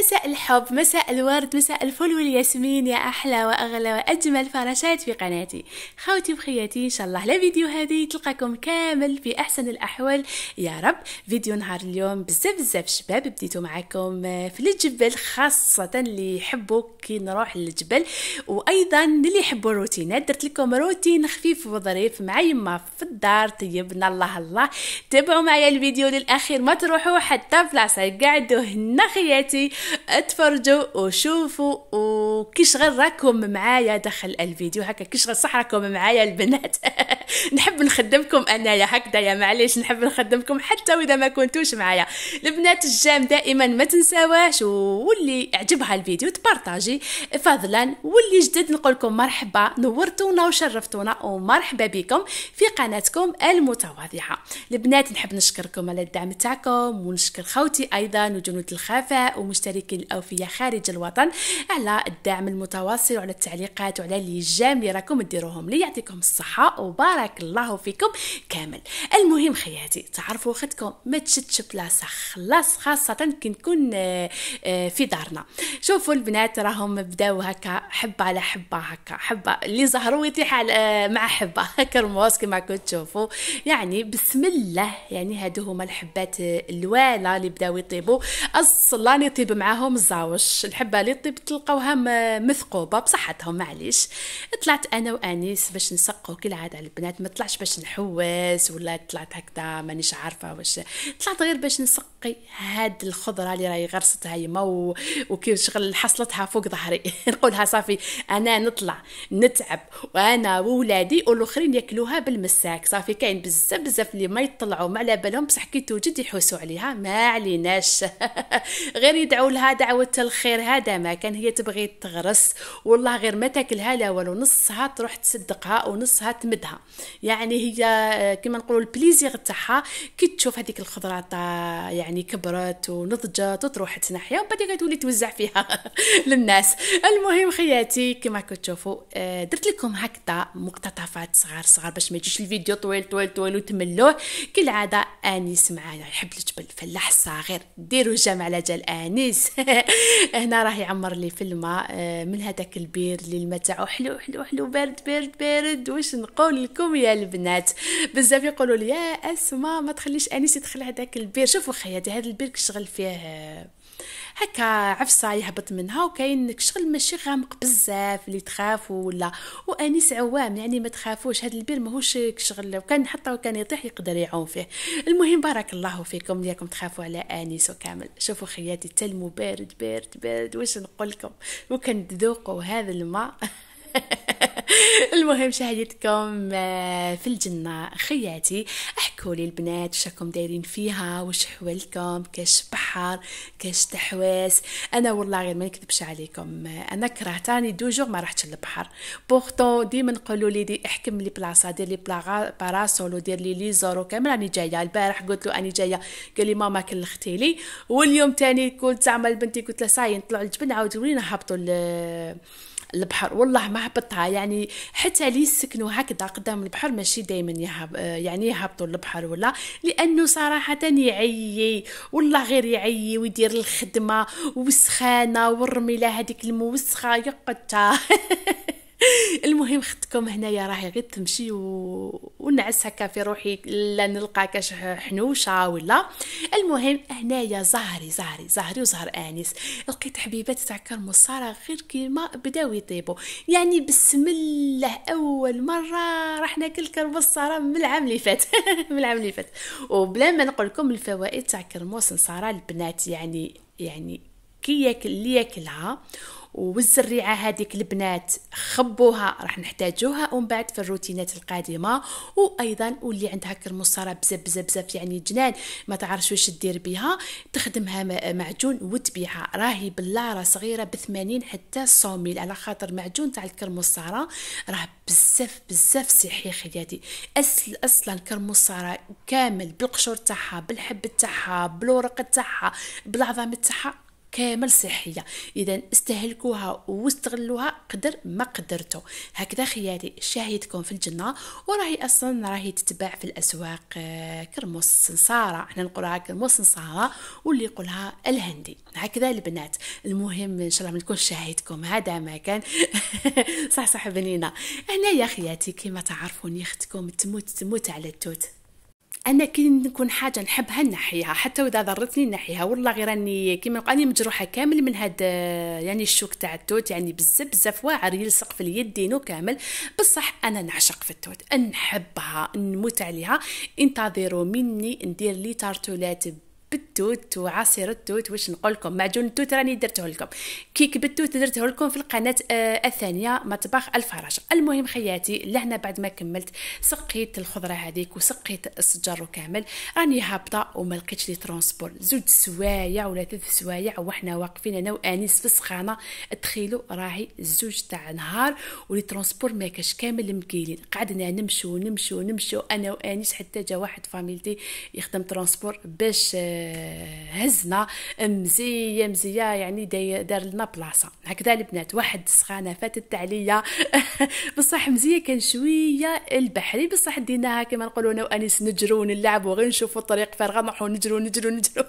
مساء الحب مساء الورد مساء الفل والياسمين يا أحلى وأغلى وأجمل فراشات في قناتي خوتي وخياتي إن شاء الله لا فيديو هذه تلقاكم كامل في أحسن الأحوال يا رب فيديو نهار اليوم بزاف بزاف شباب بديتو معاكم آه، في الجبل خاصة اللي يحبوا كي نروح للجبل وأيضا اللي يحبوا الروتينات درت لكم روتين خفيف وظريف مع يما في الدار طيبنا الله الله تابعوا معايا الفيديو للأخير ما تروحوا حتى بلاصة قعدوا هنا خياتي اتفرجوا وشوفوا وكيش غير راكم معايا داخل الفيديو هكا كيش غير صح راكم معايا البنات نحب نخدمكم انايا هكذا يا معليش نحب نخدمكم حتى واذا ما كنتوش معايا البنات الجام دائما ما تنساواش واللي عجبها الفيديو تبارطاجي فضلا واللي جدد نقول لكم مرحبا نورتونا وشرفتونا ومرحبا بكم في قناتكم المتواضعه البنات نحب نشكركم على الدعم تاعكم ونشكر خوتي ايضا وجنود الخفاء ومشتركين المشاركين الاوفياء خارج الوطن على الدعم المتواصل وعلى التعليقات وعلى الجام اللي راكم ديروهم لي يعطيكم الصحه وبارك الله فيكم كامل المهم خياتي تعرفوا اختكم ما تشدش بلاصه خلاص خاصه كي نكون آه، آه، في دارنا شوفوا البنات راهم بداو هكا حبه على حبه هكا حبه اللي زهروا يطيح آه، مع حبه كرموس كما كنت تشوفوا يعني بسم الله يعني هادو هما الحبات الوالا اللي بداو يطيبوا اصلا يطيب مع معاهم الزاوش الحبه طيب تلقاوها مثقوبه بصحتهم معليش طلعت انا وانيس باش نسقوا كالعاده على البنات ما طلعش باش نحوس ولا طلعت هكذا مانيش عارفه واش طلعت غير باش نسقي هاد الخضره اللي راهي غرستها يما و... وكي شغل حصلتها فوق ظهري نقولها صافي انا نطلع نتعب وانا وولادي والاخرين ياكلوها بالمساك صافي كاين بزاف بزاف اللي ما يطلعوا ما على بالهم بصح كي توجد يحوسوا عليها ما عليناش غير يدعوا لها لها دعوة الخير هذا ما كان هي تبغي تغرس والله غير ما تاكلها لا والو نصها تروح تصدقها ونصها تمدها يعني هي آه، كما نقولوا البليزير تاعها كي تشوف هذيك الخضره يعني كبرت ونضجت وتروح تنحيها وبعد تولي توزع فيها للناس المهم خياتي كما كتشوفوا آه، درت لكم هكذا مقتطفات صغار صغار باش ما يجيش الفيديو طويل طويل طويل وتملوه كالعاده انيس معايا يحب الجبل الفلاح الصغير ديروا جمع على جال انيس هنا راه يعمر لي في الماء آه، من هذاك البير اللي الماء تاعو حلو حلو حلو بارد بارد بارد واش نقول لكم يا البنات بزاف يقولوا لي يا اسماء ما تخليش انيس يدخل هذاك البير شوفوا خياتي هذا البير كشغل فيه آه، هكا عفصه يهبط منها وكاين شغل ماشي غامق بزاف اللي تخافوا ولا وانيس عوام يعني ما تخافوش هذا البير ماهوش شغل لو كان حتى وكان يطيح يقدر يعوم فيه المهم بارك الله فيكم ليكم تخافوا على انيس وكامل شوفوا خياتي تلمو بارد بارد بارد واش نقول لكم وكان تذوقوا هذا الماء المهم شهادتكم آه، في الجنة خياتي احكوا لي البنات واش راكم دايرين فيها واش حوالكم كاش بحر كاش تحواس انا والله غير ما نكذبش عليكم آه، انا كرهتاني دو جور ما رحتش للبحر بوغتو ديما نقولوا لي دي احكم لي بلاصه دير لي باراسول ودير لي ليزور وكامل راني جايه البارح قلت له اني جايه قال لي ماما كلختي لي واليوم تاني قلت زعما البنتي قلت لها صاي نطلع الجبل عاود ورينا هبطوا البحر والله ما هبطها يعني حتى لي سكنوا هكذا قدام البحر ماشي دائما يهب يعني يهبطوا البحر ولا لانه صراحه يعيي والله غير يعيي ويدير الخدمه وسخانه والرميله هذيك الموسخه يقطع المهم خدتكم هنايا راهي غير تمشي و... ونعس هكا في روحي لا نلقى كاش حنوشه ولا المهم هنايا زهري زهري زهري وزهر انيس لقيت حبيبات تاع كرمصاره غير كيما بداو يطيبوا يعني بسم الله اول مره راح ناكل كرمصاره من العام اللي فات من العام اللي فات وبلا ما نقول لكم الفوائد تاع كرموس نصاره البنات يعني يعني كي ياكل اللي ياكلها والزريعه هذيك البنات خبوها راح نحتاجوها ومن بعد في الروتينات القادمه وايضا واللي عندها كرمصه بزاف بزاف بزاف يعني جنان ما تعرفش واش دير بها تخدمها معجون وتبيعها راهي بلارة صغيره ب 80 حتى 100 ميل على خاطر معجون تاع الكرمصه راه بزاف بزاف صحي خياتي اصل اصلا الكرمصه كامل بالقشور تاعها بالحب تاعها بالورق تاعها بالعظام تاعها كامل صحيه اذا استهلكوها واستغلوها قدر ما قدرتو هكذا خيالي شاهدكم في الجنه وراهي اصلا راهي تتباع في الاسواق آه، كرموس السنصاره احنا نقولها كرموس السنصاره واللي يقولها الهندي هكذا البنات المهم ان شاء الله منكون شاهدكم هذا ما كان صح صح بنينا هنايا خياتي كما تعرفوني اختكم تموت تموت على التوت انا كي نكون حاجه نحبها نحيها حتى واذا ضرتني نحيها والله غير راني كيما راني مجروحه كامل من هاد يعني الشوك تاع التوت يعني بزاف بزاف واعر يلصق في اليدين وكامل بصح انا نعشق في التوت نحبها نموت عليها انتظروا مني ندير لي تارتولات التوت وعصير التوت واش نقول لكم معجون التوت راني درته لكم كيك بالتوت درته لكم في القناه آه الثانيه مطبخ الفراش المهم خياتي لهنا بعد ما كملت سقيت الخضره هذيك وسقيت الشجر كامل راني هابطه وما لقيتش لي ترونسبور زوج سوايع ولا ثلاث سوايع وحنا واقفين انا وانيس في السخانه تخيلوا راهي زوج تاع نهار ولي ترونسبور ما كاش كامل مكيلين قعدنا نمشو نمشو نمشو انا وانيس حتى جا واحد فاميلتي يخدم ترونسبور باش آه هزنا مزيه مزيه يعني دار لنا بلاصه هكذا البنات واحد السخانه فاتت عليا بصح مزيه كان شويه البحري بصح ديناها كما نقولوا انا وانيس نجرو ونلعب غير نشوفوا الطريق فارغه نروحوا نجرو نجرو نجرو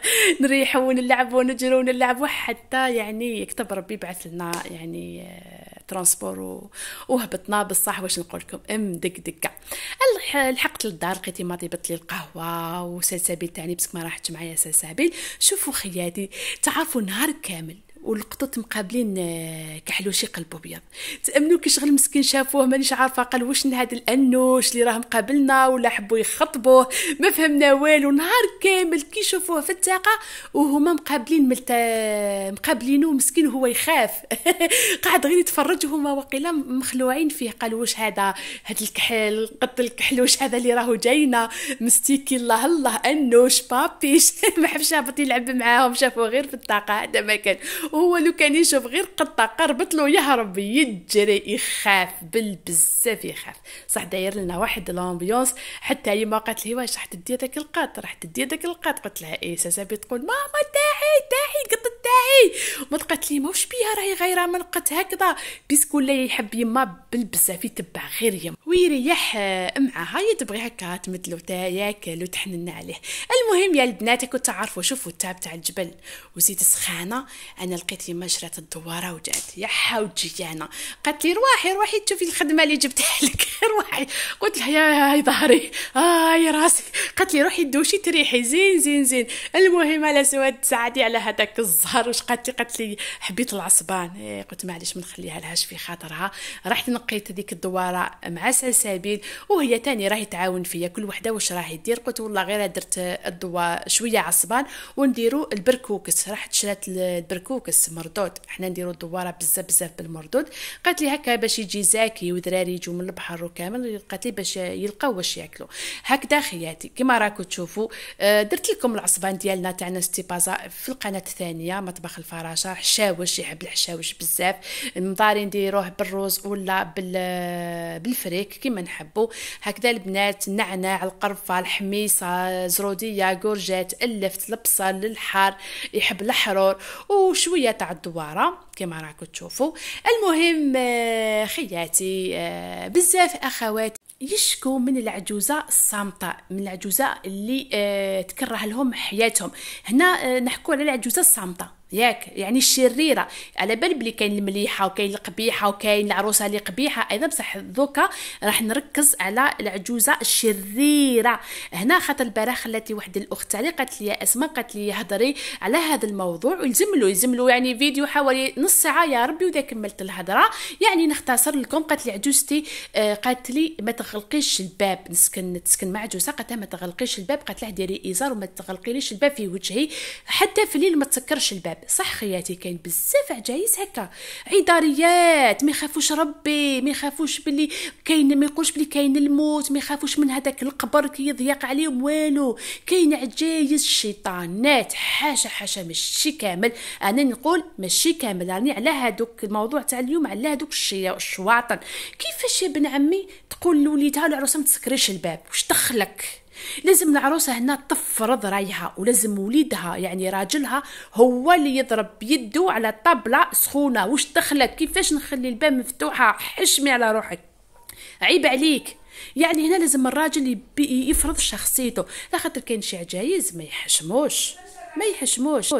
نريحوا ونلعبوا ونجرو ونلعبوا حتى يعني كتب ربي بعث لنا يعني آه، ترانسبور وهبطنا بصح واش نقول لكم ام دك دك لحقت للدار لقيتي ما طيبت لي القهوه وسلسبيل تاعني بس ما راحت معايا سلسبيل شوفوا خياتي تعرفوا نهار كامل والقطط مقابلين آه، كحلوشي قلب ابيض تامنوا كي شغل مسكين شافوه مانيش عارفه قال واش هذا الانوش اللي راه مقابلنا ولا حبوا يخطبوه ما فهمنا والو نهار كامل كي يشوفوه في التاقه وهما مقابلين ملت... آه، مقابلينو مسكين هو يخاف قاعد غير يتفرج وهما واقيلا مخلوعين فيه قال واش هذا هذا الكحل قط الكحلوش هذا اللي راهو جاينا مستيكي الله الله انوش بابيش ما حبش يلعب معاهم شافوه غير في الطاقه هذا ما كان وهو لو كان يشوف غير قطه قربت له يهرب يجري يخاف بالبزاف يخاف صح داير لنا واحد لامبيونس حتى هي ما قالت لي واش راح تدي هذاك القط راح تدي هذاك القط قلت لها ايه ساسا تقول ماما تاعي تاعي قط تاعي ما قالت لي ما واش بيها راهي غير من قط هكذا بيسكو لا يحب يما بالبزاف يتبع غير يما ويريح آه، معاها تبغي هكا تمثلو تا ياكل وتحنن عليه المهم يا البنات كنت تعرفوا شوفوا التاب تاع الجبل وزيت سخانه انا لقيت لي مجرات الدواره وجات يا حاوتجي انا قالت لي روحي روحي تشوفي الخدمه اللي جبتها لك روحي قلت لها يا هاي ظهري آه، هاي راسي قالت لي روحي دوشي تريحي زين زين زين المهم على سواد تساعدي على هذاك الزهر واش قالت لي قالت لي حبيت العصبان إيه قلت معليش ما نخليها لهاش في خاطرها رحت نقيت هذيك الدواره مع سلسبيل وهي تاني راهي تعاون فيا كل وحده واش راهي دير قلت والله غير درت الدوا شويه عصبان ونديرو البركوكس راحت شرات البركوكس بس مردود حنا نديرو الدواره بزاف بزاف بالمردود قالت لي هكا باش يجي زاكي ودراري يجوا من البحر وكامل قالت لي باش يلقاو واش ياكلوا هكذا خياتي كما راكم تشوفوا آه، درت لكم العصبان ديالنا تاع نستي بازا في القناه الثانيه مطبخ الفراشه حشاوش يحب الحشاوش بزاف المضاري نديروه بالروز ولا آه، بالفريك كما نحبوا هكذا البنات النعناع القرفه الحميصه زروديه كورجات اللفت البصل الحار يحب الحرور وشويه شويه تاع الدواره كما راكم تشوفوا المهم آه، خياتي آه، بزاف اخوات يشكو من العجوزه الصامته من العجوزه اللي آه، تكره لهم حياتهم هنا نحكو على العجوزه الصامته ياك يعني الشريره على بال بلي كاين المليحه وكاين القبيحه وكاين العروسه اللي قبيحه ايضا بصح دوكا راح نركز على العجوزه الشريره هنا خاطر البارح خلاتي واحد الاخت تاعي قالت لي اسماء قالت لي هضري على هذا الموضوع ويلزم له يلزم له يعني فيديو حوالي نص ساعه يا ربي واذا كملت الهضره يعني نختصر لكم قالت لي عجوزتي آه، قالت لي ما تغلقيش الباب نسكن نسكن مع عجوزه قالت ما تغلقيش الباب قالت لها ديري ازار وما تغلقيليش الباب في وجهي حتى في الليل ما تسكرش الباب الباب صح خياتي كاين بزاف عجايز هكا عيداريات ما يخافوش ربي ما يخافوش بلي كاين ما يقولش بلي كاين الموت ما يخافوش من هذاك القبر يضيق عليهم والو كاين عجايز الشيطانات حاشا حاشا ماشي كامل انا نقول ماشي كامل راني يعني على هذوك الموضوع تاع اليوم على هذوك الشواطن كيفاش يا بن عمي تقول لوليدها العروسه ما تسكريش الباب واش دخلك لازم العروسه هنا تفرض رايها ولازم وليدها يعني راجلها هو اللي يضرب يده على طابله سخونه واش دخلك كيفاش نخلي الباب مفتوحه حشمي على روحك عيب عليك يعني هنا لازم الراجل يفرض شخصيته لا خاطر كاين شي عجايز ما يحشموش ما يحشموش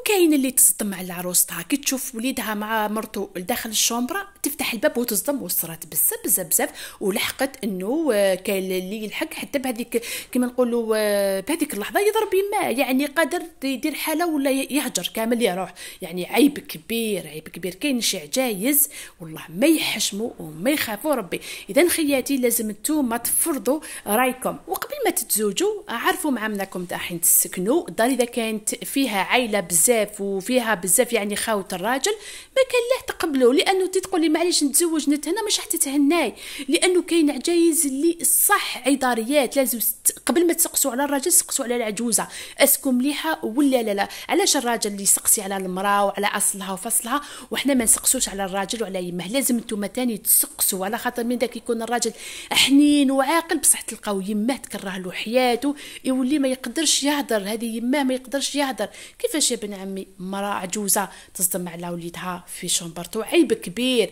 وكاين اللي تصدم على عروستها كي تشوف وليدها مع مرتو داخل الشومبرا تفتح الباب وتصدم وصرات بزاف بزاف بزاف ولحقت انه آه، كاين اللي يلحق حتى بهذيك كما نقولوا آه، بهذيك اللحظه يضرب يما يعني قادر يدير حاله ولا يهجر كامل يروح يعني عيب كبير عيب كبير كاين شي عجايز والله ما يحشموا وما يخافوا ربي اذا خياتي لازم نتوما تفرضوا رايكم وقبل ما تتزوجوا عرفوا مع تاع حين تسكنوا الدار اذا كانت فيها عائله بزاف بزاف وفيها بزاف يعني خاوت الراجل ما كان له تقبلوا لانه تتقول لي معليش نتزوج نتهنى مش راح تتهناي لانه كاين عجايز اللي صح عيداريات لازم قبل ما تسقسوا على الراجل سقسوا على العجوزه اسكم مليحه ولا لا لا علاش الراجل اللي يسقسي على المراه وعلى اصلها وفصلها وحنا ما نسقسوش على الراجل وعلى يمه لازم نتوما تاني تسقسوا على خاطر من داك يكون الراجل حنين وعاقل بصح تلقاو يمه تكره له حياته يولي ما يقدرش يهدر هذه يمه ما يقدرش يهدر كيفاش يا بن عمي مراه عجوزه تصدم على وليدها في شومبرتو عيب كبير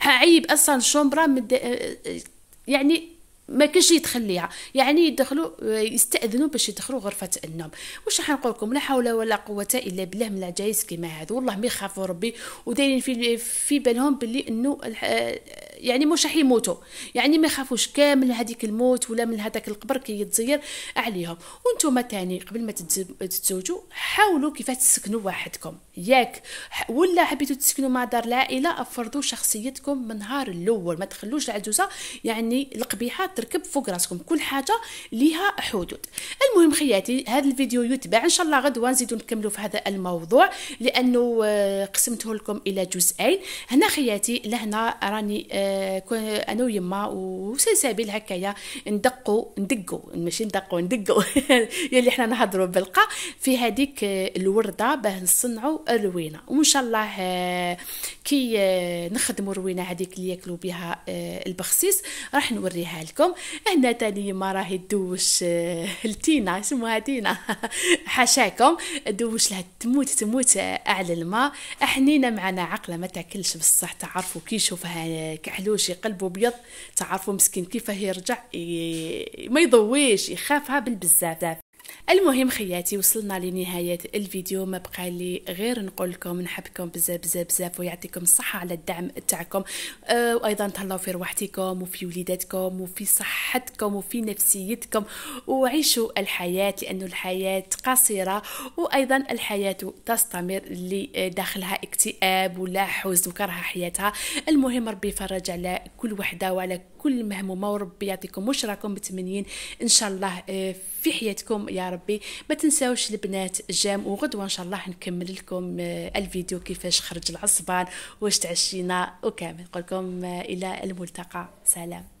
عيب اصلا شومبرا مد... يعني ما كاش يتخليها يعني يدخلوا يستاذنوا باش يدخلوا غرفه النوم واش راح نقول لكم لا حول ولا قوه الا بالله من العجائز كيما هذا والله ما يخافوا ربي ودايرين في في بالهم باللي انه آه، يعني مش راح يموتوا يعني ما يخافوش كامل هذيك الموت ولا من هذاك القبر كي يتزير عليهم وانتم تاني قبل ما تتزوجوا حاولوا كيفاش تسكنوا وحدكم ياك ولا حبيتوا تسكنوا مع دار العائله افرضوا شخصيتكم من نهار الاول ما تخلوش العجوزه يعني القبيحه تركب فوق راسكم كل حاجه ليها حدود المهم خياتي هذا الفيديو يتباع ان شاء الله غدوه نزيدو نكملو في هذا الموضوع لانه آه، قسمته لكم الى جزئين هنا خياتي لهنا راني آه، انا ويما وسلسبيل هكايا ندقوا ندقوا ماشي ندقوا ندقوا يلي حنا نهضروا بالقا في هذيك آه، الورده باه نصنعوا الروينه وان شاء الله كي نخدموا الروينه هذيك اللي ياكلوا بها البخسيس راح نوريها لكم معكم هنا تاني ما راهي دوش آه، لتينا اسمها تينا حاشاكم دوش لها تموت تموت آه، على الماء حنينه معنا عقله ما تاكلش بصح تعرفوا كي يشوفها آه، كحلوش قلبه ابيض تعرفوا مسكين كيفاه يرجع ما يضويش يخافها بالبزاف المهم خياتي وصلنا لنهايه الفيديو ما بقى لي غير نقول لكم نحبكم بزاف بزاف بزاف ويعطيكم الصحه على الدعم تاعكم أه وايضا تهلاو في رواحتكم وفي وليداتكم وفي صحتكم وفي نفسيتكم وعيشوا الحياه لأن الحياه قصيره وايضا الحياه تستمر اللي داخلها اكتئاب ولا حزن وكره حياتها المهم ربي يفرج على كل وحده وعلى كل مهمومه وربي يعطيكم وش راكم متمنين ان شاء الله في أه، في حياتكم يا ربي ما تنساوش البنات جام وغدوه ان شاء الله نكمل لكم آه، الفيديو كيفاش خرج العصبان واش تعشينا وكامل نقول لكم آه، الى الملتقى سلام